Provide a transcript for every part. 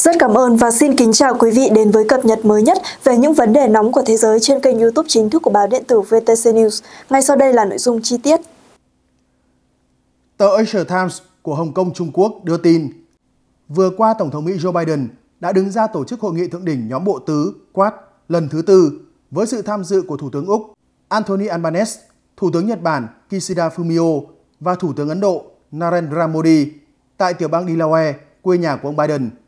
Rất cảm ơn và xin kính chào quý vị đến với cập nhật mới nhất về những vấn đề nóng của thế giới trên kênh youtube chính thức của báo điện tử VTC News. Ngay sau đây là nội dung chi tiết. Tờ Asia Times của Hồng Kông Trung Quốc đưa tin, vừa qua Tổng thống Mỹ Joe Biden đã đứng ra tổ chức hội nghị thượng đỉnh nhóm bộ tứ Quad lần thứ tư với sự tham dự của Thủ tướng Úc Anthony Albanese, Thủ tướng Nhật Bản Kishida Fumio và Thủ tướng Ấn Độ Narendra Modi tại tiểu bang Delaware, quê nhà của ông Biden –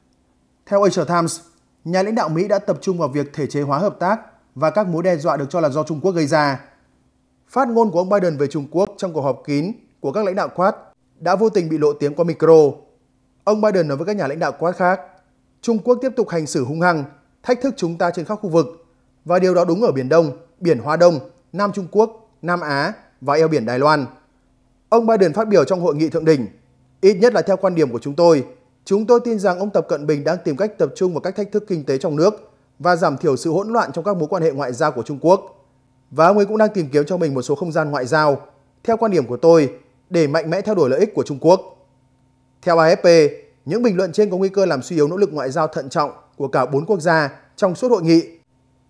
theo Asia Times, nhà lãnh đạo Mỹ đã tập trung vào việc thể chế hóa hợp tác và các mối đe dọa được cho là do Trung Quốc gây ra. Phát ngôn của ông Biden về Trung Quốc trong cuộc họp kín của các lãnh đạo Quad đã vô tình bị lộ tiếng qua micro. Ông Biden nói với các nhà lãnh đạo Quad khác, Trung Quốc tiếp tục hành xử hung hăng, thách thức chúng ta trên khắp khu vực và điều đó đúng ở Biển Đông, Biển Hoa Đông, Nam Trung Quốc, Nam Á và eo biển Đài Loan. Ông Biden phát biểu trong hội nghị thượng đỉnh, ít nhất là theo quan điểm của chúng tôi, Chúng tôi tin rằng ông Tập Cận Bình đang tìm cách tập trung vào các thách thức kinh tế trong nước và giảm thiểu sự hỗn loạn trong các mối quan hệ ngoại giao của Trung Quốc. Và ông ấy cũng đang tìm kiếm cho mình một số không gian ngoại giao, theo quan điểm của tôi, để mạnh mẽ theo đuổi lợi ích của Trung Quốc. Theo AFP, những bình luận trên có nguy cơ làm suy yếu nỗ lực ngoại giao thận trọng của cả bốn quốc gia trong suốt hội nghị,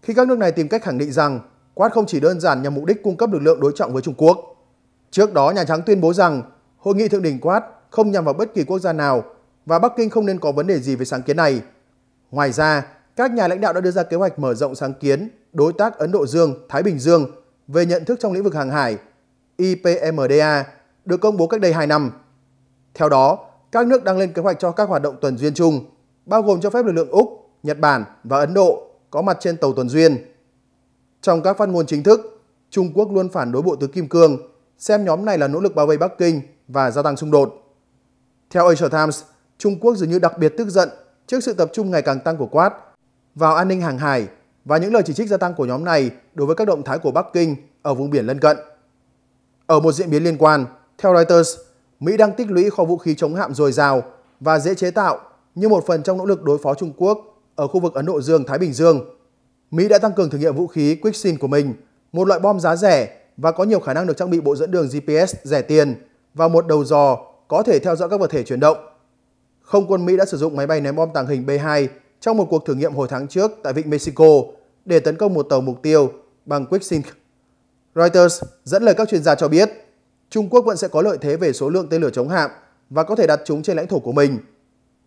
khi các nước này tìm cách khẳng định rằng Quad không chỉ đơn giản nhằm mục đích cung cấp lực lượng đối trọng với Trung Quốc. Trước đó, Nhà Trắng tuyên bố rằng hội nghị thượng đỉnh Quad không nhằm vào bất kỳ quốc gia nào và Bắc Kinh không nên có vấn đề gì về sáng kiến này. Ngoài ra, các nhà lãnh đạo đã đưa ra kế hoạch mở rộng sáng kiến đối tác Ấn Độ Dương, Thái Bình Dương về nhận thức trong lĩnh vực hàng hải IPMDA được công bố cách đây 2 năm. Theo đó, các nước đang lên kế hoạch cho các hoạt động tuần duyên chung, bao gồm cho phép lực lượng Úc, Nhật Bản và Ấn Độ có mặt trên tàu tuần duyên. Trong các phát ngôn chính thức, Trung Quốc luôn phản đối Bộ Tứ Kim Cương, xem nhóm này là nỗ lực bao vây Bắc Kinh và gia tăng xung đột. Theo Asia Times, Trung Quốc dường như đặc biệt tức giận trước sự tập trung ngày càng tăng của Quad vào an ninh hàng hải và những lời chỉ trích gia tăng của nhóm này đối với các động thái của Bắc Kinh ở vùng biển lân cận. Ở một diễn biến liên quan, theo Reuters, Mỹ đang tích lũy kho vũ khí chống hạm dồi dào và dễ chế tạo như một phần trong nỗ lực đối phó Trung Quốc ở khu vực Ấn Độ Dương-Thái Bình Dương. Mỹ đã tăng cường thử nghiệm vũ khí Quicksin của mình, một loại bom giá rẻ và có nhiều khả năng được trang bị bộ dẫn đường GPS rẻ tiền và một đầu dò có thể theo dõi các vật thể chuyển động không quân Mỹ đã sử dụng máy bay ném bom tàng hình B-2 trong một cuộc thử nghiệm hồi tháng trước tại Vịnh Mexico để tấn công một tàu mục tiêu bằng Quicksync. Reuters dẫn lời các chuyên gia cho biết, Trung Quốc vẫn sẽ có lợi thế về số lượng tên lửa chống hạm và có thể đặt chúng trên lãnh thổ của mình.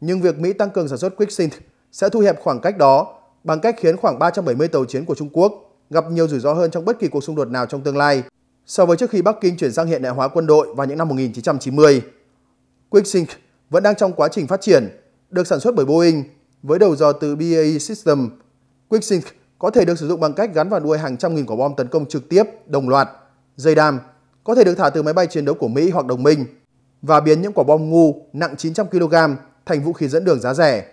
Nhưng việc Mỹ tăng cường sản xuất Quicksync sẽ thu hẹp khoảng cách đó bằng cách khiến khoảng 370 tàu chiến của Trung Quốc gặp nhiều rủi ro hơn trong bất kỳ cuộc xung đột nào trong tương lai so với trước khi Bắc Kinh chuyển sang hiện đại hóa quân đội vào những năm 1990. Quicksync vẫn đang trong quá trình phát triển, được sản xuất bởi Boeing với đầu dò từ BAE System. QuickSync có thể được sử dụng bằng cách gắn vào đuôi hàng trăm nghìn quả bom tấn công trực tiếp, đồng loạt, dây đam, có thể được thả từ máy bay chiến đấu của Mỹ hoặc đồng minh và biến những quả bom ngu nặng 900 kg thành vũ khí dẫn đường giá rẻ.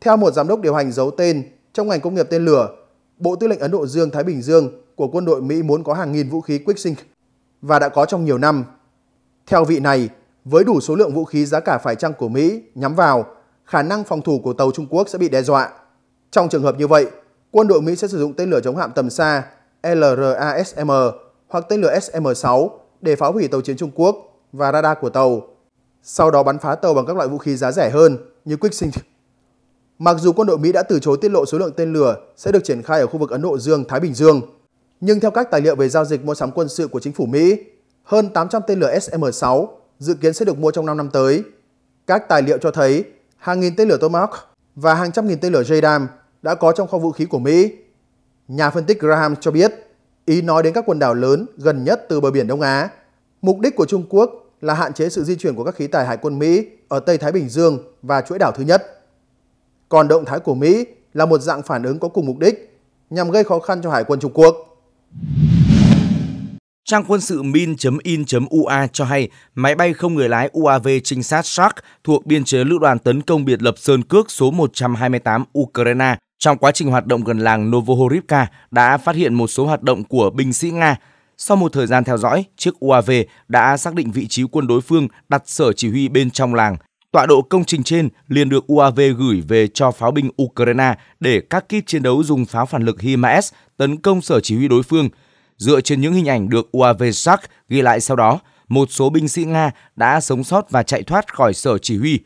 Theo một giám đốc điều hành giấu tên trong ngành công nghiệp tên lửa, Bộ Tư lệnh Ấn Độ Dương Thái Bình Dương của quân đội Mỹ muốn có hàng nghìn vũ khí Quick và đã có trong nhiều năm. Theo vị này, với đủ số lượng vũ khí giá cả phải chăng của Mỹ nhắm vào, khả năng phòng thủ của tàu Trung Quốc sẽ bị đe dọa. Trong trường hợp như vậy, quân đội Mỹ sẽ sử dụng tên lửa chống hạm tầm xa LRASM hoặc tên lửa SM-6 để phá hủy tàu chiến Trung Quốc và radar của tàu, sau đó bắn phá tàu bằng các loại vũ khí giá rẻ hơn như Quicksilver. Mặc dù quân đội Mỹ đã từ chối tiết lộ số lượng tên lửa sẽ được triển khai ở khu vực Ấn Độ Dương-Thái Bình Dương, nhưng theo các tài liệu về giao dịch mua sắm quân sự của chính phủ Mỹ, hơn 800 tên lửa SM-6 dự kiến sẽ được mua trong 5 năm tới. Các tài liệu cho thấy hàng nghìn tên lửa Tomahawk và hàng trăm nghìn tên lửa JDAM đã có trong kho vũ khí của Mỹ. Nhà phân tích Graham cho biết, ý nói đến các quần đảo lớn gần nhất từ bờ biển Đông Á. Mục đích của Trung Quốc là hạn chế sự di chuyển của các khí tài hải quân Mỹ ở Tây Thái Bình Dương và chuỗi đảo thứ nhất. Còn động thái của Mỹ là một dạng phản ứng có cùng mục đích nhằm gây khó khăn cho hải quân Trung Quốc. Trang quân sự min.in.ua cho hay máy bay không người lái UAV trinh sát Shark thuộc biên chế lữ đoàn tấn công biệt lập Sơn Cước số 128 Ukraine trong quá trình hoạt động gần làng Novohorivka đã phát hiện một số hoạt động của binh sĩ Nga. Sau một thời gian theo dõi, chiếc UAV đã xác định vị trí quân đối phương đặt sở chỉ huy bên trong làng. Tọa độ công trình trên liền được UAV gửi về cho pháo binh Ukraine để các kíp chiến đấu dùng pháo phản lực HIMARS tấn công sở chỉ huy đối phương – Dựa trên những hình ảnh được UAV Shark ghi lại sau đó, một số binh sĩ Nga đã sống sót và chạy thoát khỏi sở chỉ huy.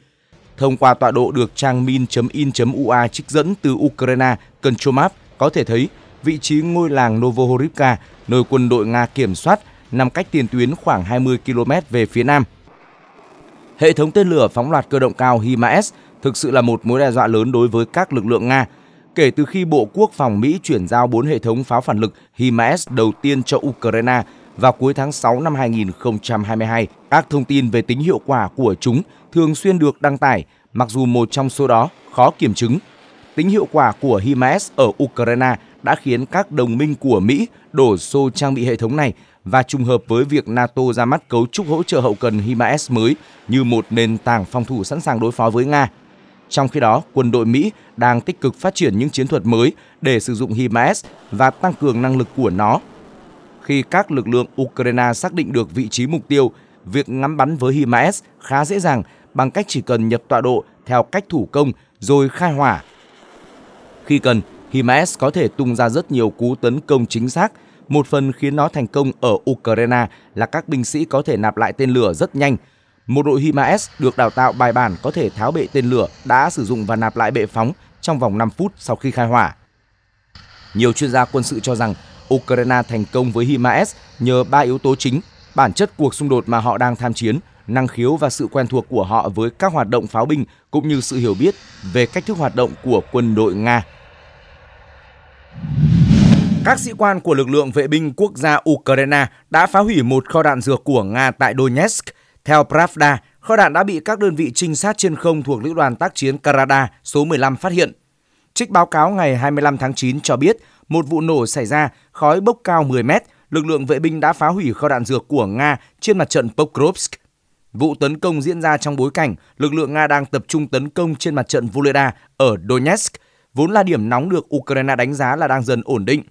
Thông qua tọa độ được trang min.in.ua trích dẫn từ Ukraine Control Map có thể thấy vị trí ngôi làng Novohorivka, nơi quân đội Nga kiểm soát, nằm cách tiền tuyến khoảng 20 km về phía nam. Hệ thống tên lửa phóng loạt cơ động cao HIMARS thực sự là một mối đe dọa lớn đối với các lực lượng Nga – kể từ khi Bộ Quốc phòng Mỹ chuyển giao 4 hệ thống pháo phản lực HIMARS đầu tiên cho Ukraine vào cuối tháng 6 năm 2022. Các thông tin về tính hiệu quả của chúng thường xuyên được đăng tải, mặc dù một trong số đó khó kiểm chứng. Tính hiệu quả của HIMARS ở Ukraine đã khiến các đồng minh của Mỹ đổ xô trang bị hệ thống này và trùng hợp với việc NATO ra mắt cấu trúc hỗ trợ hậu cần HIMARS mới như một nền tảng phòng thủ sẵn sàng đối phó với Nga. Trong khi đó, quân đội Mỹ đang tích cực phát triển những chiến thuật mới để sử dụng HIMARS và tăng cường năng lực của nó. Khi các lực lượng Ukraine xác định được vị trí mục tiêu, việc ngắm bắn với HIMARS khá dễ dàng bằng cách chỉ cần nhập tọa độ theo cách thủ công rồi khai hỏa. Khi cần, HIMARS có thể tung ra rất nhiều cú tấn công chính xác. Một phần khiến nó thành công ở Ukraine là các binh sĩ có thể nạp lại tên lửa rất nhanh – một đội HIMARS được đào tạo bài bản có thể tháo bệ tên lửa đã sử dụng và nạp lại bệ phóng trong vòng 5 phút sau khi khai hỏa. Nhiều chuyên gia quân sự cho rằng Ukraine thành công với HIMARS nhờ ba yếu tố chính, bản chất cuộc xung đột mà họ đang tham chiến, năng khiếu và sự quen thuộc của họ với các hoạt động pháo binh cũng như sự hiểu biết về cách thức hoạt động của quân đội Nga. Các sĩ quan của lực lượng vệ binh quốc gia Ukraine đã phá hủy một kho đạn dược của Nga tại Donetsk – theo Pravda, kho đạn đã bị các đơn vị trinh sát trên không thuộc Lữ đoàn tác chiến Karada số 15 phát hiện. Trích báo cáo ngày 25 tháng 9 cho biết một vụ nổ xảy ra, khói bốc cao 10 mét, lực lượng vệ binh đã phá hủy kho đạn dược của Nga trên mặt trận Pokrovsk. Vụ tấn công diễn ra trong bối cảnh lực lượng Nga đang tập trung tấn công trên mặt trận Vuleda ở Donetsk, vốn là điểm nóng được Ukraine đánh giá là đang dần ổn định.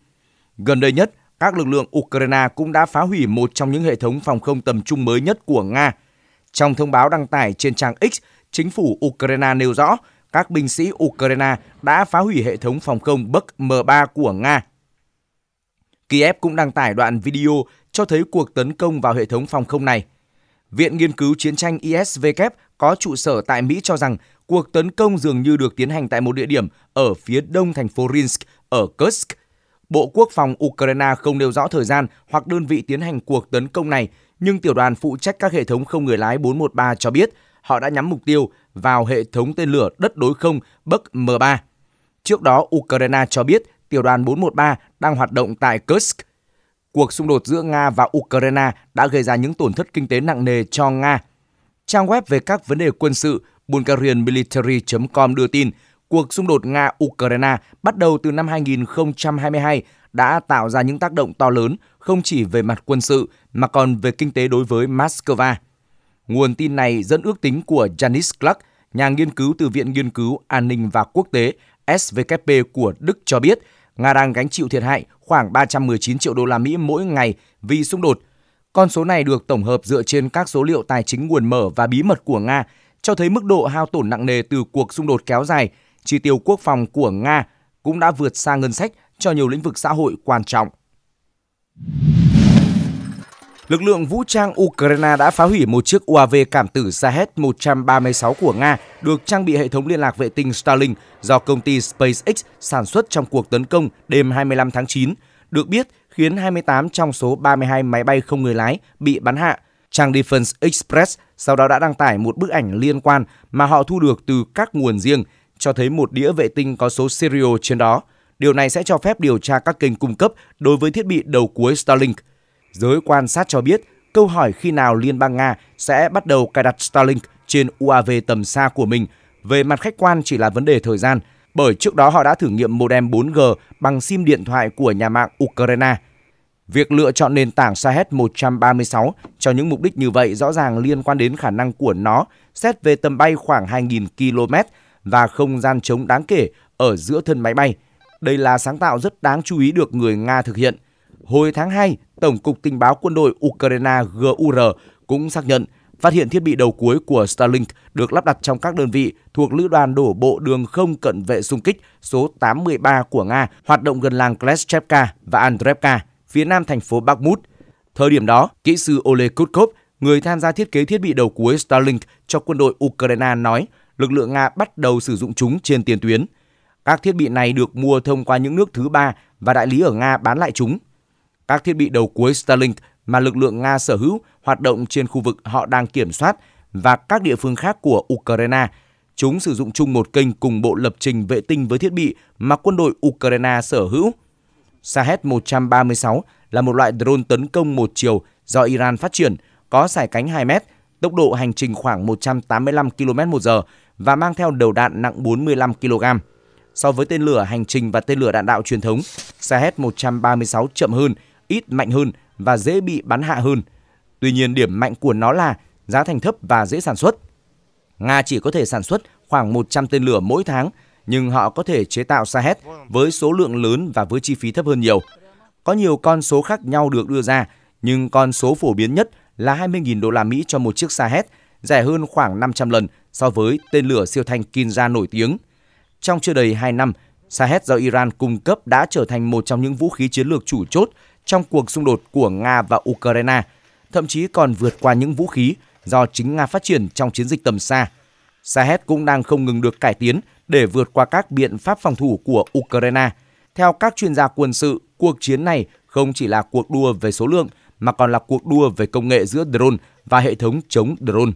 Gần đây nhất, các lực lượng Ukraine cũng đã phá hủy một trong những hệ thống phòng không tầm trung mới nhất của Nga. Trong thông báo đăng tải trên trang X, chính phủ Ukraine nêu rõ các binh sĩ Ukraine đã phá hủy hệ thống phòng không Buk M3 của Nga. Kiev cũng đăng tải đoạn video cho thấy cuộc tấn công vào hệ thống phòng không này. Viện Nghiên cứu Chiến tranh ISW có trụ sở tại Mỹ cho rằng cuộc tấn công dường như được tiến hành tại một địa điểm ở phía đông thành phố Rinsk ở Kursk, Bộ Quốc phòng Ukraine không nêu rõ thời gian hoặc đơn vị tiến hành cuộc tấn công này, nhưng tiểu đoàn phụ trách các hệ thống không người lái 413 cho biết họ đã nhắm mục tiêu vào hệ thống tên lửa đất đối không Bắc M3. Trước đó, Ukraine cho biết tiểu đoàn 413 đang hoạt động tại Kursk. Cuộc xung đột giữa Nga và Ukraine đã gây ra những tổn thất kinh tế nặng nề cho Nga. Trang web về các vấn đề quân sự Bulgarian com đưa tin cuộc xung đột Nga-Ukraine bắt đầu từ năm 2022 đã tạo ra những tác động to lớn không chỉ về mặt quân sự mà còn về kinh tế đối với Moscow. Nguồn tin này dẫn ước tính của Janis Clark, nhà nghiên cứu từ Viện Nghiên cứu An ninh và Quốc tế SVKP của Đức cho biết Nga đang gánh chịu thiệt hại khoảng 319 triệu đô la Mỹ mỗi ngày vì xung đột. Con số này được tổng hợp dựa trên các số liệu tài chính nguồn mở và bí mật của Nga, cho thấy mức độ hao tổn nặng nề từ cuộc xung đột kéo dài chi tiêu quốc phòng của Nga cũng đã vượt xa ngân sách cho nhiều lĩnh vực xã hội quan trọng. Lực lượng vũ trang Ukraine đã phá hủy một chiếc UAV cảm tử Shahed-136 của Nga được trang bị hệ thống liên lạc vệ tinh Starlink do công ty SpaceX sản xuất trong cuộc tấn công đêm 25 tháng 9. Được biết, khiến 28 trong số 32 máy bay không người lái bị bắn hạ. Trang Defense Express sau đó đã đăng tải một bức ảnh liên quan mà họ thu được từ các nguồn riêng – cho thấy một đĩa vệ tinh có số serial trên đó. Điều này sẽ cho phép điều tra các kênh cung cấp đối với thiết bị đầu cuối Starlink. Giới quan sát cho biết, câu hỏi khi nào Liên bang Nga sẽ bắt đầu cài đặt Starlink trên UAV tầm xa của mình về mặt khách quan chỉ là vấn đề thời gian, bởi trước đó họ đã thử nghiệm modem 4G bằng sim điện thoại của nhà mạng Ukraine. Việc lựa chọn nền tảng Sahet 136 cho những mục đích như vậy rõ ràng liên quan đến khả năng của nó xét về tầm bay khoảng 2.000 km và không gian trống đáng kể ở giữa thân máy bay. Đây là sáng tạo rất đáng chú ý được người Nga thực hiện. Hồi tháng 2, Tổng cục Tình báo Quân đội Ukraine GUR cũng xác nhận phát hiện thiết bị đầu cuối của Starlink được lắp đặt trong các đơn vị thuộc Lữ đoàn đổ bộ đường không cận vệ xung kích số 83 của Nga hoạt động gần làng Kleshchevka và Andrevka, phía nam thành phố Bakhmut. Thời điểm đó, kỹ sư Oleg Kutkov, người tham gia thiết kế thiết bị đầu cuối Starlink cho quân đội Ukraine nói – lực lượng Nga bắt đầu sử dụng chúng trên tiền tuyến. Các thiết bị này được mua thông qua những nước thứ ba và đại lý ở Nga bán lại chúng. Các thiết bị đầu cuối Starlink mà lực lượng Nga sở hữu hoạt động trên khu vực họ đang kiểm soát và các địa phương khác của Ukraine. Chúng sử dụng chung một kênh cùng bộ lập trình vệ tinh với thiết bị mà quân đội Ukraine sở hữu. Sahet 136 là một loại drone tấn công một chiều do Iran phát triển, có sải cánh 2 mét, tốc độ hành trình khoảng 185 km/h và mang theo đầu đạn nặng 45 kg. So với tên lửa hành trình và tên lửa đạn đạo truyền thống, Shahed 136 chậm hơn, ít mạnh hơn và dễ bị bắn hạ hơn. Tuy nhiên điểm mạnh của nó là giá thành thấp và dễ sản xuất. Nga chỉ có thể sản xuất khoảng 100 tên lửa mỗi tháng, nhưng họ có thể chế tạo Shahed với số lượng lớn và với chi phí thấp hơn nhiều. Có nhiều con số khác nhau được đưa ra, nhưng con số phổ biến nhất là 20.000 đô la Mỹ cho một chiếc Shahed, rẻ hơn khoảng 500 lần so với tên lửa siêu thanh Kinza nổi tiếng. Trong chưa đầy 2 năm, Shahed do Iran cung cấp đã trở thành một trong những vũ khí chiến lược chủ chốt trong cuộc xung đột của Nga và Ukraine, thậm chí còn vượt qua những vũ khí do chính Nga phát triển trong chiến dịch tầm xa. Shahed cũng đang không ngừng được cải tiến để vượt qua các biện pháp phòng thủ của Ukraine. Theo các chuyên gia quân sự, cuộc chiến này không chỉ là cuộc đua về số lượng mà còn là cuộc đua về công nghệ giữa drone và hệ thống chống drone.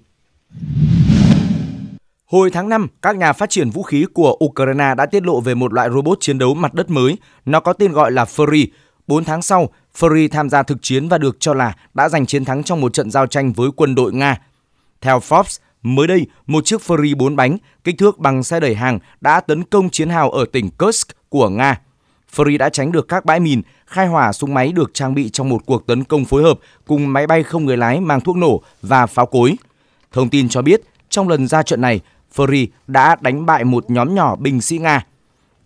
Hồi tháng 5, các nhà phát triển vũ khí của Ukraine đã tiết lộ về một loại robot chiến đấu mặt đất mới. Nó có tên gọi là Fury. 4 tháng sau, Fury tham gia thực chiến và được cho là đã giành chiến thắng trong một trận giao tranh với quân đội Nga. Theo Forbes, mới đây, một chiếc Fury 4 bánh kích thước bằng xe đẩy hàng đã tấn công chiến hào ở tỉnh Kursk của Nga. Fury đã tránh được các bãi mìn, khai hỏa súng máy được trang bị trong một cuộc tấn công phối hợp cùng máy bay không người lái mang thuốc nổ và pháo cối. Thông tin cho biết, trong lần ra trận này, Fury đã đánh bại một nhóm nhỏ binh sĩ Nga.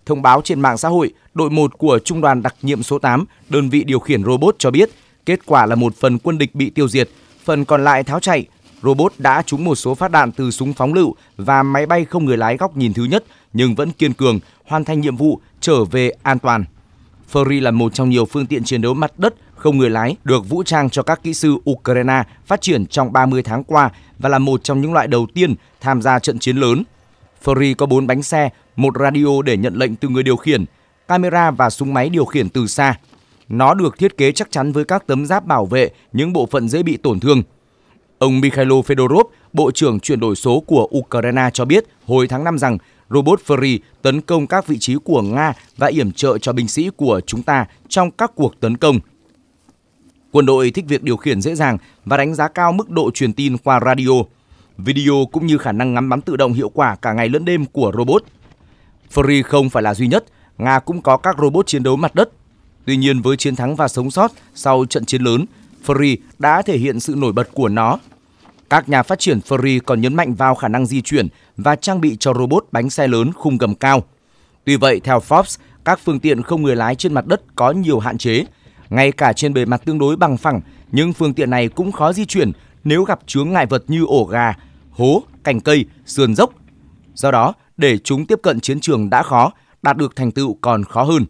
Thông báo trên mạng xã hội, đội 1 của Trung đoàn đặc nhiệm số 8, đơn vị điều khiển robot cho biết kết quả là một phần quân địch bị tiêu diệt, phần còn lại tháo chạy. Robot đã trúng một số phát đạn từ súng phóng lựu và máy bay không người lái góc nhìn thứ nhất nhưng vẫn kiên cường, hoàn thành nhiệm vụ trở về an toàn. Fury là một trong nhiều phương tiện chiến đấu mặt đất không người lái được vũ trang cho các kỹ sư Ukraine phát triển trong 30 tháng qua và là một trong những loại đầu tiên tham gia trận chiến lớn. Fury có 4 bánh xe, một radio để nhận lệnh từ người điều khiển, camera và súng máy điều khiển từ xa. Nó được thiết kế chắc chắn với các tấm giáp bảo vệ những bộ phận dễ bị tổn thương. Ông Mikhailo Fedorov, Bộ trưởng chuyển đổi số của Ukraine cho biết hồi tháng 5 rằng robot Fury tấn công các vị trí của Nga và yểm trợ cho binh sĩ của chúng ta trong các cuộc tấn công. Quân đội thích việc điều khiển dễ dàng và đánh giá cao mức độ truyền tin qua radio, video cũng như khả năng ngắm bắn tự động hiệu quả cả ngày lẫn đêm của robot. Fury không phải là duy nhất, Nga cũng có các robot chiến đấu mặt đất. Tuy nhiên với chiến thắng và sống sót sau trận chiến lớn, Fury đã thể hiện sự nổi bật của nó các nhà phát triển Fury còn nhấn mạnh vào khả năng di chuyển và trang bị cho robot bánh xe lớn khung gầm cao. Tuy vậy, theo Forbes, các phương tiện không người lái trên mặt đất có nhiều hạn chế. Ngay cả trên bề mặt tương đối bằng phẳng, những phương tiện này cũng khó di chuyển nếu gặp chướng ngại vật như ổ gà, hố, cành cây, sườn dốc. Do đó, để chúng tiếp cận chiến trường đã khó, đạt được thành tựu còn khó hơn.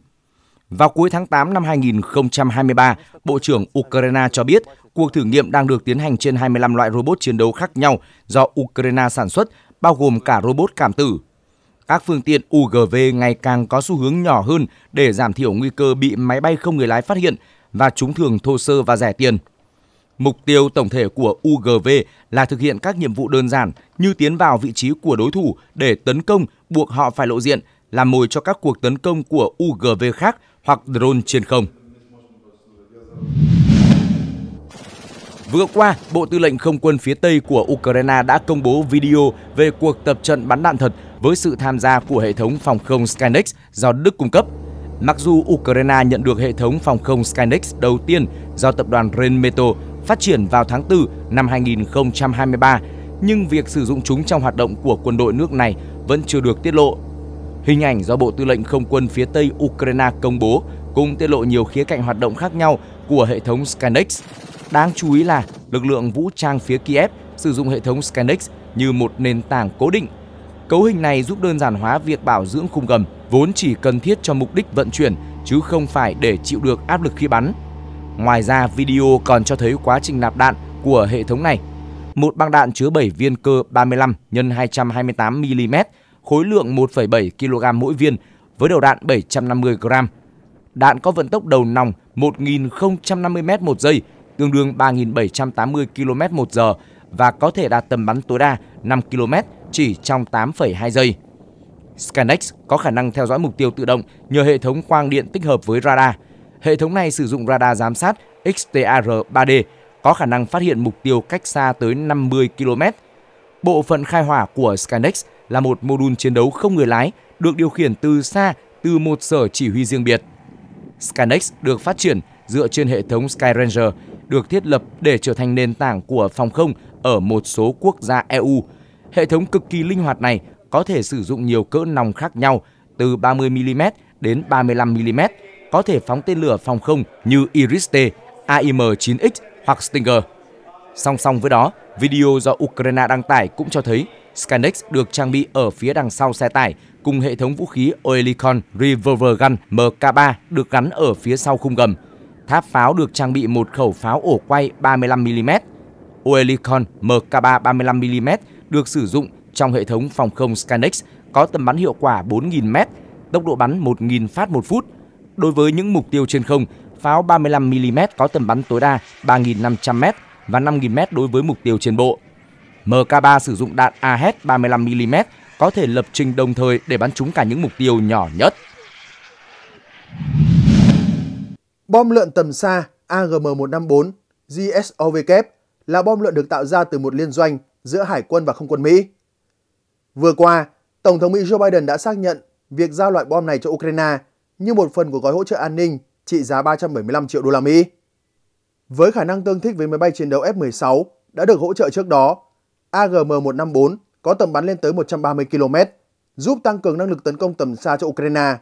Vào cuối tháng 8 năm 2023, Bộ trưởng Ukraine cho biết Cuộc thử nghiệm đang được tiến hành trên 25 loại robot chiến đấu khác nhau do Ukraine sản xuất, bao gồm cả robot cảm tử. Các phương tiện UGV ngày càng có xu hướng nhỏ hơn để giảm thiểu nguy cơ bị máy bay không người lái phát hiện và chúng thường thô sơ và rẻ tiền. Mục tiêu tổng thể của UGV là thực hiện các nhiệm vụ đơn giản như tiến vào vị trí của đối thủ để tấn công, buộc họ phải lộ diện, làm mồi cho các cuộc tấn công của UGV khác hoặc drone trên không. Vừa qua, Bộ Tư lệnh Không quân phía Tây của Ukraine đã công bố video về cuộc tập trận bắn đạn thật với sự tham gia của hệ thống phòng không Skynex do Đức cung cấp. Mặc dù Ukraine nhận được hệ thống phòng không Skynex đầu tiên do tập đoàn Rheinmetall phát triển vào tháng 4 năm 2023, nhưng việc sử dụng chúng trong hoạt động của quân đội nước này vẫn chưa được tiết lộ. Hình ảnh do Bộ Tư lệnh Không quân phía Tây Ukraine công bố cũng tiết lộ nhiều khía cạnh hoạt động khác nhau của hệ thống Skynex. Đáng chú ý là lực lượng vũ trang phía Kiev sử dụng hệ thống Scanex như một nền tảng cố định. Cấu hình này giúp đơn giản hóa việc bảo dưỡng khung gầm vốn chỉ cần thiết cho mục đích vận chuyển chứ không phải để chịu được áp lực khi bắn. Ngoài ra, video còn cho thấy quá trình nạp đạn của hệ thống này. Một băng đạn chứa 7 viên cơ 35 x 228 mm, khối lượng 1,7 kg mỗi viên với đầu đạn 750 g. Đạn có vận tốc đầu nòng 1050 m một giây tương đương 3.780 km một giờ và có thể đạt tầm bắn tối đa 5 km chỉ trong 8,2 giây. Skynex có khả năng theo dõi mục tiêu tự động nhờ hệ thống quang điện tích hợp với radar. Hệ thống này sử dụng radar giám sát XTR-3D có khả năng phát hiện mục tiêu cách xa tới 50 km. Bộ phận khai hỏa của Skynex là một mô đun chiến đấu không người lái được điều khiển từ xa từ một sở chỉ huy riêng biệt. Skynex được phát triển dựa trên hệ thống Skyranger được thiết lập để trở thành nền tảng của phòng không ở một số quốc gia EU. Hệ thống cực kỳ linh hoạt này có thể sử dụng nhiều cỡ nòng khác nhau từ 30mm đến 35mm, có thể phóng tên lửa phòng không như Iris-T, AIM-9X hoặc Stinger. Song song với đó, video do Ukraine đăng tải cũng cho thấy Skynex được trang bị ở phía đằng sau xe tải cùng hệ thống vũ khí Oelikon Revolver Gun MK3 được gắn ở phía sau khung gầm. Tháp pháo được trang bị một khẩu pháo ổ quay 35mm. Oelicon MK3 35mm được sử dụng trong hệ thống phòng không Skynex có tầm bắn hiệu quả 4.000m, tốc độ bắn 1.000 phát một phút. Đối với những mục tiêu trên không, pháo 35mm có tầm bắn tối đa 3.500m và 5.000m đối với mục tiêu trên bộ. MK3 sử dụng đạn AH 35mm có thể lập trình đồng thời để bắn trúng cả những mục tiêu nhỏ nhất. Bom lượn tầm xa AGM-154 GSOW là bom lượn được tạo ra từ một liên doanh giữa Hải quân và Không quân Mỹ. Vừa qua, Tổng thống Mỹ Joe Biden đã xác nhận việc giao loại bom này cho Ukraine như một phần của gói hỗ trợ an ninh trị giá 375 triệu đô la Mỹ. Với khả năng tương thích với máy bay chiến đấu F-16 đã được hỗ trợ trước đó, AGM-154 có tầm bắn lên tới 130 km, giúp tăng cường năng lực tấn công tầm xa cho Ukraine.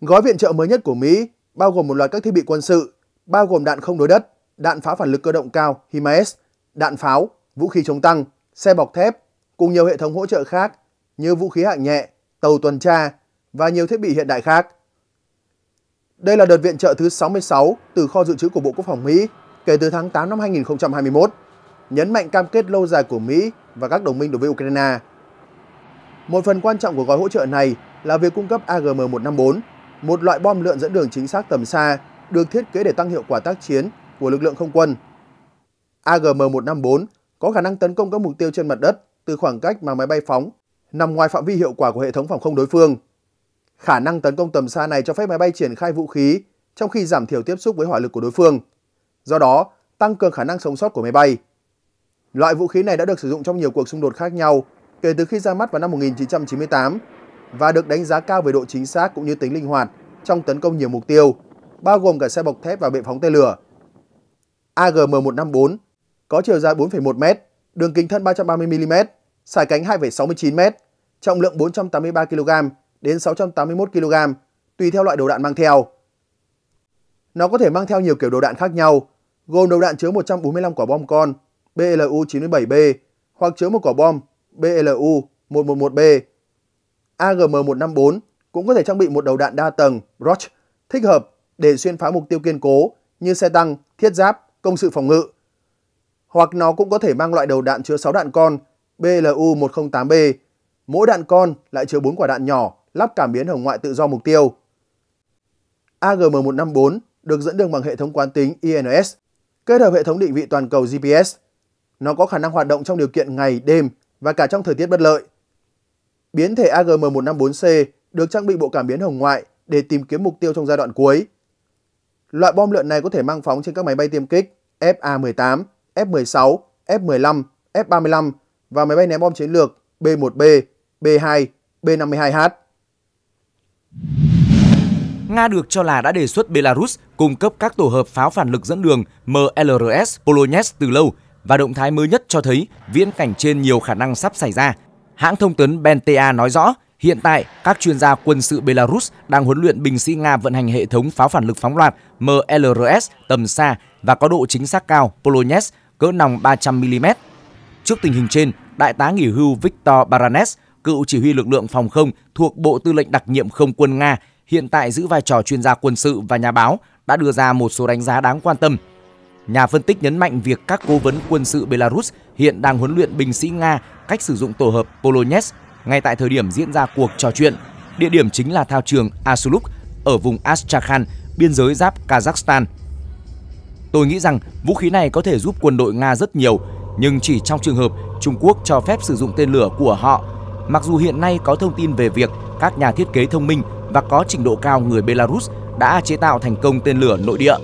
Gói viện trợ mới nhất của Mỹ bao gồm một loạt các thiết bị quân sự, bao gồm đạn không đối đất, đạn phá phản lực cơ động cao HIMARS, đạn pháo, vũ khí chống tăng, xe bọc thép cùng nhiều hệ thống hỗ trợ khác như vũ khí hạng nhẹ, tàu tuần tra và nhiều thiết bị hiện đại khác. Đây là đợt viện trợ thứ 66 từ kho dự trữ của Bộ Quốc phòng Mỹ kể từ tháng 8 năm 2021, nhấn mạnh cam kết lâu dài của Mỹ và các đồng minh đối với Ukraine. Một phần quan trọng của gói hỗ trợ này là việc cung cấp AGM-154 một loại bom lượn dẫn đường chính xác tầm xa được thiết kế để tăng hiệu quả tác chiến của lực lượng không quân. AGM-154 có khả năng tấn công các mục tiêu trên mặt đất từ khoảng cách mà máy bay phóng nằm ngoài phạm vi hiệu quả của hệ thống phòng không đối phương. Khả năng tấn công tầm xa này cho phép máy bay triển khai vũ khí trong khi giảm thiểu tiếp xúc với hỏa lực của đối phương, do đó tăng cường khả năng sống sót của máy bay. Loại vũ khí này đã được sử dụng trong nhiều cuộc xung đột khác nhau kể từ khi ra mắt vào năm 1998 và được đánh giá cao về độ chính xác cũng như tính linh hoạt trong tấn công nhiều mục tiêu, bao gồm cả xe bọc thép và bệ phóng tên lửa. AGM-154 có chiều dài 4,1m, đường kính thân 330mm, sải cánh 2,69m, trọng lượng 483 kg đến 681 kg, tùy theo loại đầu đạn mang theo. Nó có thể mang theo nhiều kiểu đầu đạn khác nhau, gồm đầu đạn chứa 145 quả bom con BLU-97B hoặc chứa một quả bom BLU-111B AGM-154 cũng có thể trang bị một đầu đạn đa tầng Roch thích hợp để xuyên phá mục tiêu kiên cố như xe tăng, thiết giáp, công sự phòng ngự. Hoặc nó cũng có thể mang loại đầu đạn chứa 6 đạn con BLU-108B. Mỗi đạn con lại chứa 4 quả đạn nhỏ lắp cảm biến hồng ngoại tự do mục tiêu. AGM-154 được dẫn đường bằng hệ thống quán tính INS, kết hợp hệ thống định vị toàn cầu GPS. Nó có khả năng hoạt động trong điều kiện ngày, đêm và cả trong thời tiết bất lợi. Biến thể AGM-154C được trang bị bộ cảm biến hồng ngoại để tìm kiếm mục tiêu trong giai đoạn cuối. Loại bom lượn này có thể mang phóng trên các máy bay tiêm kích FA-18, F-16, F-15, F-35 và máy bay ném bom chiến lược B-1B, B-2, B-52H. Nga được cho là đã đề xuất Belarus cung cấp các tổ hợp pháo phản lực dẫn đường MLRS Polonets từ lâu và động thái mới nhất cho thấy viễn cảnh trên nhiều khả năng sắp xảy ra Hãng thông tấn Benta nói rõ, hiện tại các chuyên gia quân sự Belarus đang huấn luyện binh sĩ Nga vận hành hệ thống pháo phản lực phóng loạt MLRS tầm xa và có độ chính xác cao Polonets cỡ nòng 300mm. Trước tình hình trên, Đại tá nghỉ hưu Viktor Baranes, cựu chỉ huy lực lượng phòng không thuộc Bộ Tư lệnh đặc nhiệm không quân Nga, hiện tại giữ vai trò chuyên gia quân sự và nhà báo, đã đưa ra một số đánh giá đáng quan tâm – Nhà phân tích nhấn mạnh việc các cố vấn quân sự Belarus hiện đang huấn luyện binh sĩ Nga cách sử dụng tổ hợp Polonets ngay tại thời điểm diễn ra cuộc trò chuyện. Địa điểm chính là thao trường Asuluk ở vùng Astrakhan, biên giới giáp Kazakhstan. Tôi nghĩ rằng vũ khí này có thể giúp quân đội Nga rất nhiều, nhưng chỉ trong trường hợp Trung Quốc cho phép sử dụng tên lửa của họ. Mặc dù hiện nay có thông tin về việc các nhà thiết kế thông minh và có trình độ cao người Belarus đã chế tạo thành công tên lửa nội địa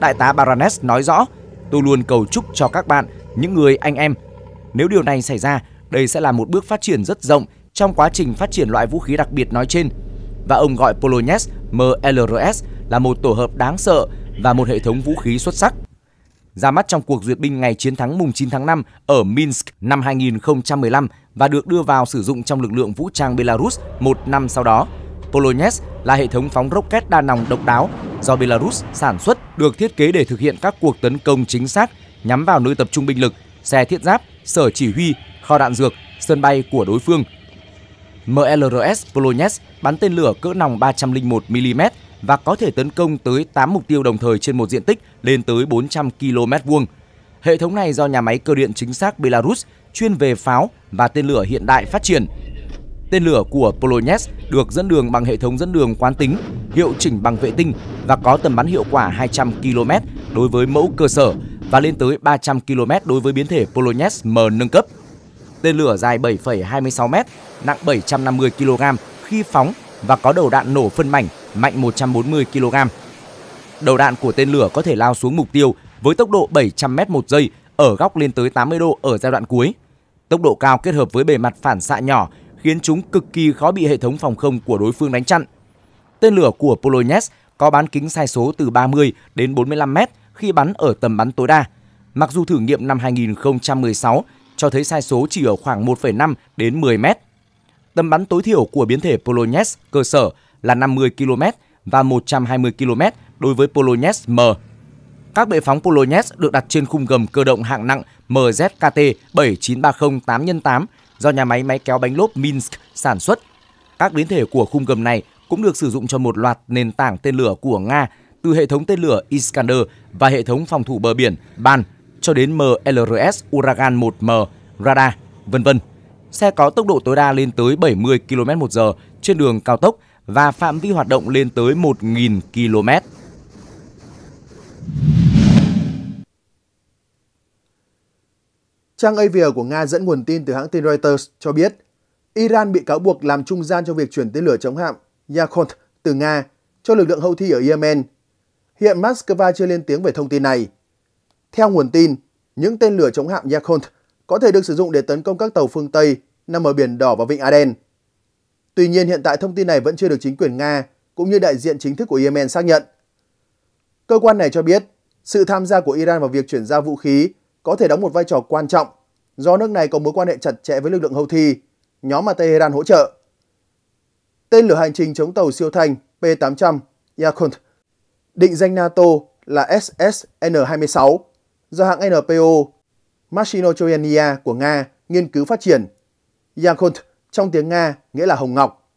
Đại tá Baranes nói rõ, tôi luôn cầu chúc cho các bạn, những người anh em. Nếu điều này xảy ra, đây sẽ là một bước phát triển rất rộng trong quá trình phát triển loại vũ khí đặc biệt nói trên. Và ông gọi Polonets MLRS là một tổ hợp đáng sợ và một hệ thống vũ khí xuất sắc. Ra mắt trong cuộc duyệt binh ngày chiến thắng mùng 9 tháng 5 ở Minsk năm 2015 và được đưa vào sử dụng trong lực lượng vũ trang Belarus một năm sau đó. Polonets là hệ thống phóng rocket đa nòng độc đáo do Belarus sản xuất được thiết kế để thực hiện các cuộc tấn công chính xác nhắm vào nơi tập trung binh lực, xe thiết giáp, sở chỉ huy, kho đạn dược, sân bay của đối phương. MLRS Polonets bắn tên lửa cỡ nòng 301mm và có thể tấn công tới 8 mục tiêu đồng thời trên một diện tích lên tới 400 km vuông. Hệ thống này do nhà máy cơ điện chính xác Belarus chuyên về pháo và tên lửa hiện đại phát triển – Tên lửa của Polones được dẫn đường bằng hệ thống dẫn đường quán tính, hiệu chỉnh bằng vệ tinh và có tầm bắn hiệu quả 200 km đối với mẫu cơ sở và lên tới 300 km đối với biến thể Polones M nâng cấp. Tên lửa dài 7,26m, nặng 750 kg khi phóng và có đầu đạn nổ phân mảnh mạnh 140 kg. Đầu đạn của tên lửa có thể lao xuống mục tiêu với tốc độ 700m một giây ở góc lên tới 80 độ ở giai đoạn cuối. Tốc độ cao kết hợp với bề mặt phản xạ nhỏ khiến chúng cực kỳ khó bị hệ thống phòng không của đối phương đánh chặn. Tên lửa của Polones có bán kính sai số từ 30 đến 45 mét khi bắn ở tầm bắn tối đa. Mặc dù thử nghiệm năm 2016 cho thấy sai số chỉ ở khoảng 1,5 đến 10 mét. Tầm bắn tối thiểu của biến thể Polones cơ sở là 50 km và 120 km đối với Polones M. Các bệ phóng Polones được đặt trên khung gầm cơ động hạng nặng MZKT 7930 8x8 do nhà máy máy kéo bánh lốp Minsk sản xuất. Các biến thể của khung gầm này cũng được sử dụng cho một loạt nền tảng tên lửa của Nga từ hệ thống tên lửa Iskander và hệ thống phòng thủ bờ biển BAN cho đến MLRS Uragan 1M, radar, vân vân. Xe có tốc độ tối đa lên tới 70 km/h trên đường cao tốc và phạm vi hoạt động lên tới 1.000 km. Trang Avia của Nga dẫn nguồn tin từ hãng tin Reuters cho biết, Iran bị cáo buộc làm trung gian cho việc chuyển tên lửa chống hạm Yakont từ Nga cho lực lượng houthi thi ở Yemen. Hiện Moscow chưa lên tiếng về thông tin này. Theo nguồn tin, những tên lửa chống hạm Yakont có thể được sử dụng để tấn công các tàu phương Tây nằm ở Biển Đỏ và Vịnh Aden. Tuy nhiên hiện tại thông tin này vẫn chưa được chính quyền Nga cũng như đại diện chính thức của Yemen xác nhận. Cơ quan này cho biết, sự tham gia của Iran vào việc chuyển giao vũ khí có thể đóng một vai trò quan trọng do nước này có mối quan hệ chặt chẽ với lực lượng Houthi, nhóm mà Tehran hỗ trợ. Tên lửa hành trình chống tàu siêu thanh P-800 Yakunt, định danh NATO là SSN-26 do hãng NPO Machinochoyania của Nga nghiên cứu phát triển. Yakunt trong tiếng Nga nghĩa là Hồng Ngọc.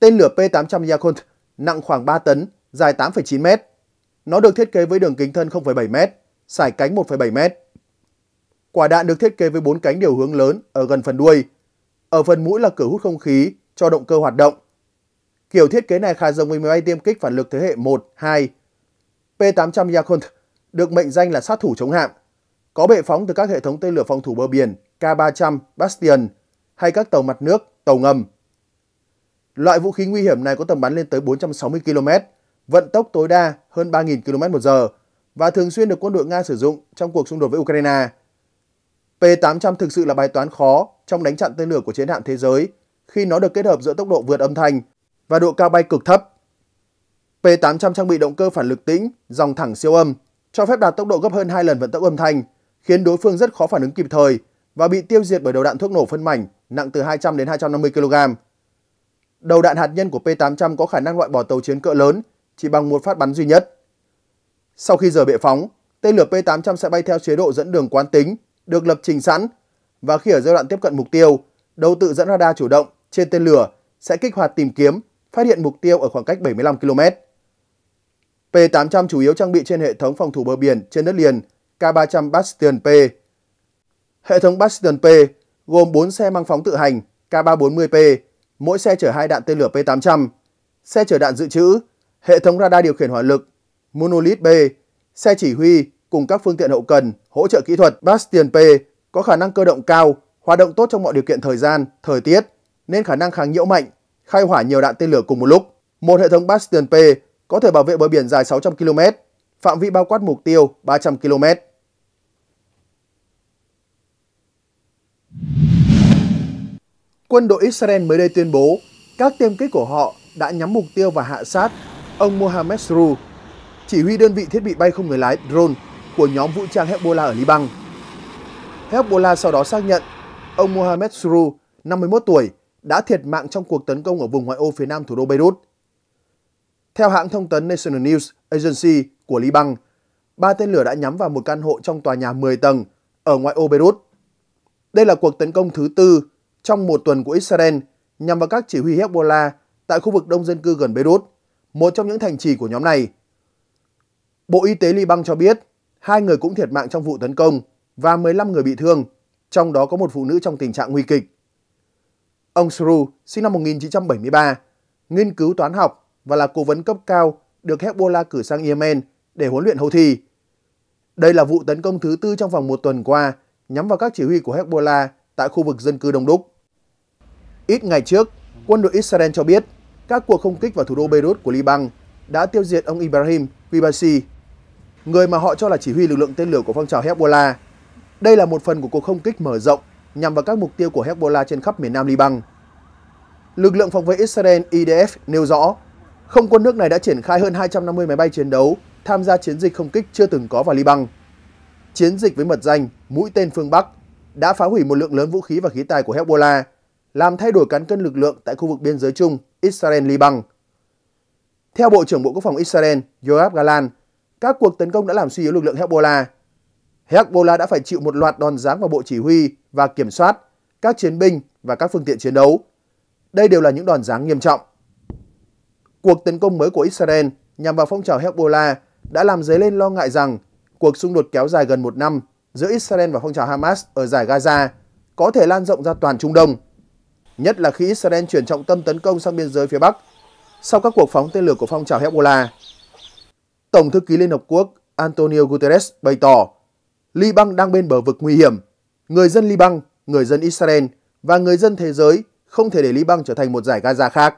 Tên lửa P-800 Yakunt nặng khoảng 3 tấn, dài 8,9 mét. Nó được thiết kế với đường kính thân 0,7 mét, sải cánh 1,7 mét. Quả đạn được thiết kế với bốn cánh điều hướng lớn ở gần phần đuôi. Ở phần mũi là cửa hút không khí cho động cơ hoạt động. Kiểu thiết kế này khá giống với máy bay tiêm kích phản lực thế hệ 1, 2. P-800 Yakunt được mệnh danh là sát thủ chống hạm, có bệ phóng từ các hệ thống tên lửa phòng thủ bờ biển K-300, Bastion hay các tàu mặt nước, tàu ngầm. Loại vũ khí nguy hiểm này có tầm bắn lên tới 460 km, vận tốc tối đa hơn 3.000 km h và thường xuyên được quân đội Nga sử dụng trong cuộc xung đột với Ukraine. P800 thực sự là bài toán khó trong đánh chặn tên lửa của chiến hạm thế giới khi nó được kết hợp giữa tốc độ vượt âm thanh và độ cao bay cực thấp. P800 trang bị động cơ phản lực tĩnh, dòng thẳng siêu âm, cho phép đạt tốc độ gấp hơn 2 lần vận tốc âm thanh, khiến đối phương rất khó phản ứng kịp thời và bị tiêu diệt bởi đầu đạn thuốc nổ phân mảnh nặng từ 200 đến 250 kg. Đầu đạn hạt nhân của P800 có khả năng loại bỏ tàu chiến cỡ lớn chỉ bằng một phát bắn duy nhất. Sau khi giờ bệ phóng, tên lửa P800 sẽ bay theo chế độ dẫn đường quán tính được lập trình sẵn và khi ở giai đoạn tiếp cận mục tiêu, đầu tự dẫn radar chủ động trên tên lửa sẽ kích hoạt tìm kiếm, phát hiện mục tiêu ở khoảng cách 75 km. P-800 chủ yếu trang bị trên hệ thống phòng thủ bờ biển trên đất liền K-300 Bastion P. Hệ thống Bastion P gồm 4 xe mang phóng tự hành K-340P, mỗi xe chở 2 đạn tên lửa P-800, xe chở đạn dự trữ, hệ thống radar điều khiển hỏa lực Monolith B, xe chỉ huy cùng các phương tiện hậu cần, hỗ trợ kỹ thuật Bastion P có khả năng cơ động cao, hoạt động tốt trong mọi điều kiện thời gian, thời tiết, nên khả năng kháng nhiễu mạnh, khai hỏa nhiều đạn tên lửa cùng một lúc. Một hệ thống Bastion P có thể bảo vệ bờ biển dài 600 km, phạm vi bao quát mục tiêu 300 km. Quân đội Israel mới đây tuyên bố các tiêm kích của họ đã nhắm mục tiêu và hạ sát ông Mohammed Sru, chỉ huy đơn vị thiết bị bay không người lái drone của nhóm vũ trang Hezbollah ở Liban. Hezbollah sau đó xác nhận ông Mohamed Sru, 51 tuổi, đã thiệt mạng trong cuộc tấn công ở vùng ngoại ô phía nam thủ đô Beirut. Theo hãng thông tấn National News Agency của Liban, ba tên lửa đã nhắm vào một căn hộ trong tòa nhà 10 tầng ở ngoại ô Beirut. Đây là cuộc tấn công thứ tư trong một tuần của Israel nhằm vào các chỉ huy Hezbollah tại khu vực đông dân cư gần Beirut, một trong những thành trì của nhóm này. Bộ Y tế Liban cho biết Hai người cũng thiệt mạng trong vụ tấn công và 15 người bị thương, trong đó có một phụ nữ trong tình trạng nguy kịch. Ông Sru, sinh năm 1973, nghiên cứu toán học và là cố vấn cấp cao được Hezbollah cử sang Yemen để huấn luyện hậu Houthi. Đây là vụ tấn công thứ tư trong vòng một tuần qua nhắm vào các chỉ huy của Hezbollah tại khu vực dân cư đông đúc. Ít ngày trước, quân đội Israel cho biết các cuộc không kích vào thủ đô Beirut của Liban đã tiêu diệt ông Ibrahim Qibasi người mà họ cho là chỉ huy lực lượng tên lửa của phong trào Hezbollah. Đây là một phần của cuộc không kích mở rộng nhằm vào các mục tiêu của Hezbollah trên khắp miền Nam Liban. Lực lượng phòng vệ Israel IDF nêu rõ, không quân nước này đã triển khai hơn 250 máy bay chiến đấu tham gia chiến dịch không kích chưa từng có vào Liban. Chiến dịch với mật danh Mũi tên phương Bắc đã phá hủy một lượng lớn vũ khí và khí tài của Hezbollah, làm thay đổi cán cân lực lượng tại khu vực biên giới chung Israel-Liban. Theo Bộ trưởng Bộ Quốc phòng Israel Yoav Galan, các cuộc tấn công đã làm suy yếu lực lượng Hezbollah. Hezbollah đã phải chịu một loạt đòn giáng vào bộ chỉ huy và kiểm soát, các chiến binh và các phương tiện chiến đấu. Đây đều là những đòn giáng nghiêm trọng. Cuộc tấn công mới của Israel nhằm vào phong trào Hezbollah đã làm dấy lên lo ngại rằng cuộc xung đột kéo dài gần một năm giữa Israel và phong trào Hamas ở giải Gaza có thể lan rộng ra toàn Trung Đông, nhất là khi Israel chuyển trọng tâm tấn công sang biên giới phía Bắc sau các cuộc phóng tên lửa của phong trào Hezbollah. Tổng thư ký Liên Hợp Quốc Antonio Guterres bày tỏ Liban đang bên bờ vực nguy hiểm. Người dân Liban, người dân Israel và người dân thế giới không thể để Liban trở thành một giải Gaza khác.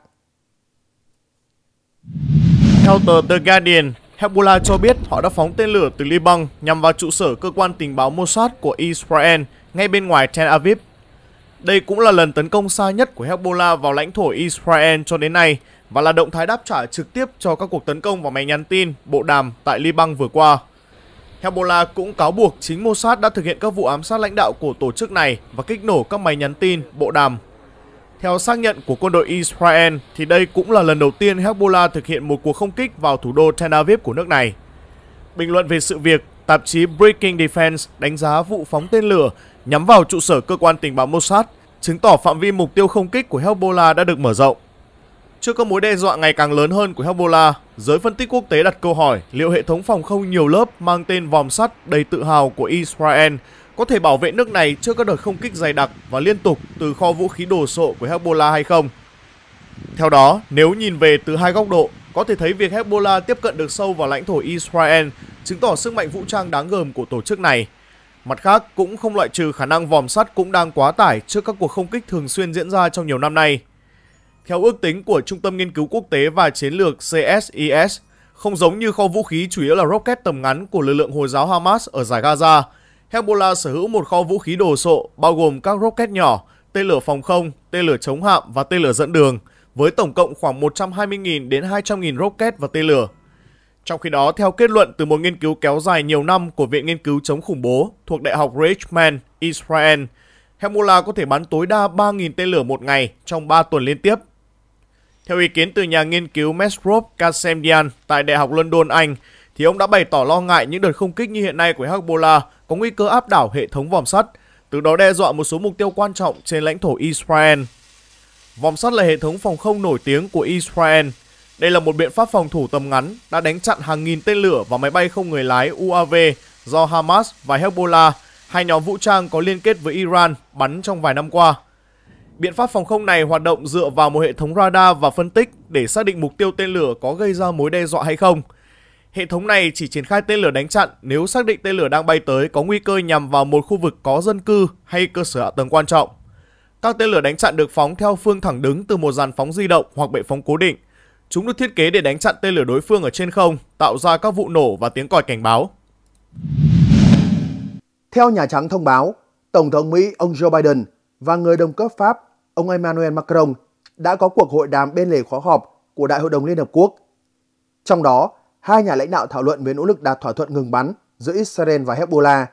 Theo tờ The Guardian, Hezbollah cho biết họ đã phóng tên lửa từ Liban nhằm vào trụ sở cơ quan tình báo Mossad của Israel ngay bên ngoài Tel Aviv. Đây cũng là lần tấn công xa nhất của Hezbollah vào lãnh thổ Israel cho đến nay và là động thái đáp trả trực tiếp cho các cuộc tấn công vào máy nhắn tin, bộ đàm tại Liban vừa qua. Hezbollah cũng cáo buộc chính Mossad đã thực hiện các vụ ám sát lãnh đạo của tổ chức này và kích nổ các máy nhắn tin, bộ đàm. Theo xác nhận của quân đội Israel thì đây cũng là lần đầu tiên Hezbollah thực hiện một cuộc không kích vào thủ đô Tel Aviv của nước này. Bình luận về sự việc, tạp chí Breaking Defense đánh giá vụ phóng tên lửa nhắm vào trụ sở cơ quan tình báo Mossad, chứng tỏ phạm vi mục tiêu không kích của Hezbollah đã được mở rộng. Trước các mối đe dọa ngày càng lớn hơn của Hezbollah, giới phân tích quốc tế đặt câu hỏi liệu hệ thống phòng không nhiều lớp mang tên vòm sắt đầy tự hào của Israel có thể bảo vệ nước này trước các đợt không kích dày đặc và liên tục từ kho vũ khí đồ sộ của Hezbollah hay không. Theo đó, nếu nhìn về từ hai góc độ, có thể thấy việc Hezbollah tiếp cận được sâu vào lãnh thổ Israel chứng tỏ sức mạnh vũ trang đáng gờm của tổ chức này. Mặt khác, cũng không loại trừ khả năng vòm sắt cũng đang quá tải trước các cuộc không kích thường xuyên diễn ra trong nhiều năm nay. Theo ước tính của Trung tâm Nghiên cứu Quốc tế và Chiến lược CSIS, không giống như kho vũ khí chủ yếu là rocket tầm ngắn của lực lượng Hồi giáo Hamas ở giải Gaza, Hezbollah sở hữu một kho vũ khí đồ sộ bao gồm các rocket nhỏ, tên lửa phòng không, tên lửa chống hạm và tên lửa dẫn đường, với tổng cộng khoảng 120.000 đến 200.000 rocket và tên lửa. Trong khi đó, theo kết luận từ một nghiên cứu kéo dài nhiều năm của Viện Nghiên cứu chống khủng bố thuộc Đại học Richmond, Israel, Hezbollah có thể bắn tối đa 3.000 tên lửa một ngày trong 3 tuần liên tiếp theo ý kiến từ nhà nghiên cứu Mesrop Kasemdian tại Đại học London, Anh, thì ông đã bày tỏ lo ngại những đợt không kích như hiện nay của Hezbollah có nguy cơ áp đảo hệ thống vòm sắt, từ đó đe dọa một số mục tiêu quan trọng trên lãnh thổ Israel. Vòm sắt là hệ thống phòng không nổi tiếng của Israel. Đây là một biện pháp phòng thủ tầm ngắn đã đánh chặn hàng nghìn tên lửa và máy bay không người lái UAV do Hamas và Hezbollah, hai nhóm vũ trang có liên kết với Iran, bắn trong vài năm qua. Biện pháp phòng không này hoạt động dựa vào một hệ thống radar và phân tích để xác định mục tiêu tên lửa có gây ra mối đe dọa hay không. Hệ thống này chỉ triển khai tên lửa đánh chặn nếu xác định tên lửa đang bay tới có nguy cơ nhằm vào một khu vực có dân cư hay cơ sở hạ tầng quan trọng. Các tên lửa đánh chặn được phóng theo phương thẳng đứng từ một dàn phóng di động hoặc bệ phóng cố định. Chúng được thiết kế để đánh chặn tên lửa đối phương ở trên không, tạo ra các vụ nổ và tiếng còi cảnh báo. Theo Nhà Trắng thông báo, Tổng thống Mỹ ông Joe Biden và người đồng cấp Pháp ông Emmanuel Macron đã có cuộc hội đàm bên lề khóa họp của Đại hội đồng Liên Hợp Quốc. Trong đó, hai nhà lãnh đạo thảo luận về nỗ lực đạt thỏa thuận ngừng bắn giữa Israel và Hezbollah,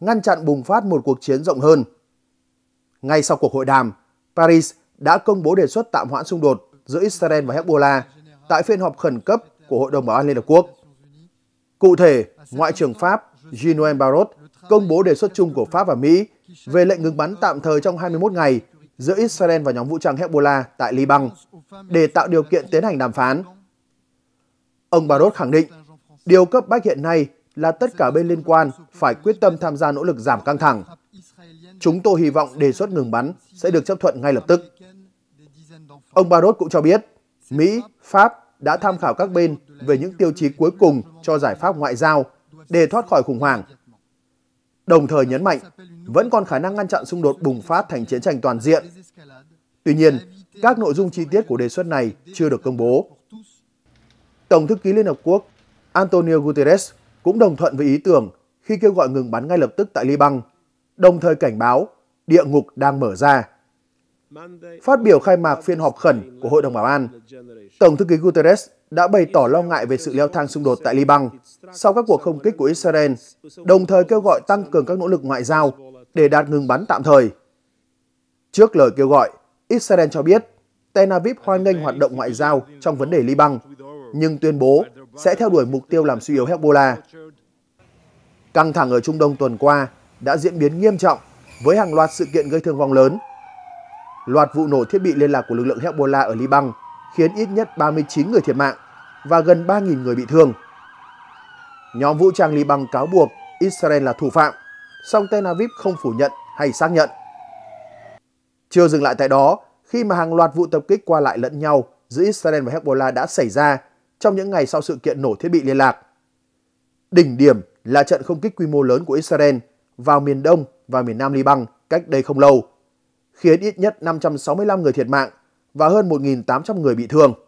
ngăn chặn bùng phát một cuộc chiến rộng hơn. Ngay sau cuộc hội đàm, Paris đã công bố đề xuất tạm hoãn xung đột giữa Israel và Hezbollah tại phiên họp khẩn cấp của Hội đồng Bảo an Liên Hợp Quốc. Cụ thể, Ngoại trưởng Pháp Jean-Noël Barrot công bố đề xuất chung của Pháp và Mỹ về lệnh ngừng bắn tạm thời trong 21 ngày giữa Israel và nhóm vũ trang Hezbollah tại Liban để tạo điều kiện tiến hành đàm phán. Ông Barot khẳng định, điều cấp bách hiện nay là tất cả bên liên quan phải quyết tâm tham gia nỗ lực giảm căng thẳng. Chúng tôi hy vọng đề xuất ngừng bắn sẽ được chấp thuận ngay lập tức. Ông Barot cũng cho biết, Mỹ, Pháp đã tham khảo các bên về những tiêu chí cuối cùng cho giải pháp ngoại giao để thoát khỏi khủng hoảng, đồng thời nhấn mạnh vẫn còn khả năng ngăn chặn xung đột bùng phát thành chiến tranh toàn diện. Tuy nhiên, các nội dung chi tiết của đề xuất này chưa được công bố. Tổng thư ký Liên Hợp Quốc Antonio Guterres cũng đồng thuận với ý tưởng khi kêu gọi ngừng bắn ngay lập tức tại Liban, đồng thời cảnh báo địa ngục đang mở ra. Phát biểu khai mạc phiên họp khẩn của Hội đồng Bảo an, Tổng thư ký Guterres đã bày tỏ lo ngại về sự leo thang xung đột tại Liban sau các cuộc không kích của Israel, đồng thời kêu gọi tăng cường các nỗ lực ngoại giao để đạt ngừng bắn tạm thời. Trước lời kêu gọi, Israel cho biết Tel Aviv hoan nghênh hoạt động ngoại giao trong vấn đề Liban, nhưng tuyên bố sẽ theo đuổi mục tiêu làm suy yếu Hezbollah. Căng thẳng ở Trung Đông tuần qua đã diễn biến nghiêm trọng với hàng loạt sự kiện gây thương vong lớn. Loạt vụ nổ thiết bị liên lạc của lực lượng Hezbollah ở Liban khiến ít nhất 39 người thiệt mạng và gần 3.000 người bị thương. Nhóm vũ trang Liban cáo buộc Israel là thủ phạm song Tel Aviv không phủ nhận hay xác nhận. Chưa dừng lại tại đó, khi mà hàng loạt vụ tập kích qua lại lẫn nhau giữa Israel và Hezbollah đã xảy ra trong những ngày sau sự kiện nổ thiết bị liên lạc. Đỉnh điểm là trận không kích quy mô lớn của Israel vào miền Đông và miền Nam Liban cách đây không lâu, khiến ít nhất 565 người thiệt mạng và hơn 1.800 người bị thương.